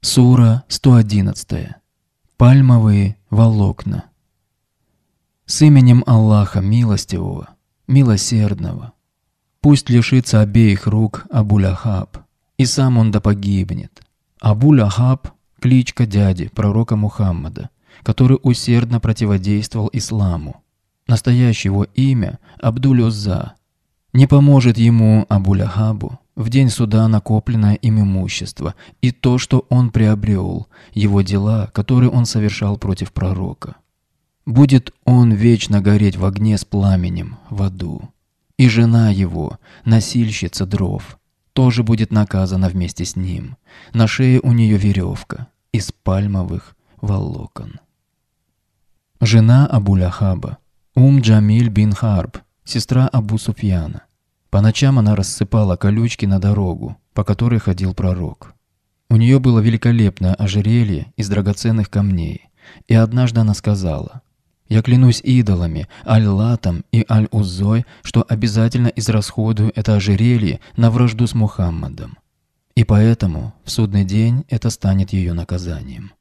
Сура 111. Пальмовые волокна. С именем Аллаха Милостивого, Милосердного. Пусть лишится обеих рук Абуляхаб, и сам он да погибнет. Абуляхаб – кличка дяди, пророка Мухаммада, который усердно противодействовал исламу. Настоящее его имя – Абдулюза. Не поможет ему Абуляхабу в день суда накопленное им имущество и то, что он приобрел, его дела, которые он совершал против пророка. Будет он вечно гореть в огне с пламенем в аду. И жена его, носильщица дров, тоже будет наказана вместе с ним. На шее у нее веревка из пальмовых волокон. Жена Абуляхаба, Ум Джамиль бин Харб, сестра Абу Суфьяна. По ночам она рассыпала колючки на дорогу, по которой ходил пророк. У нее было великолепное ожерелье из драгоценных камней, и однажды она сказала, «Я клянусь идолами, Аль-Латом и Аль-Узой, что обязательно израсходую это ожерелье на вражду с Мухаммадом». И поэтому в судный день это станет ее наказанием.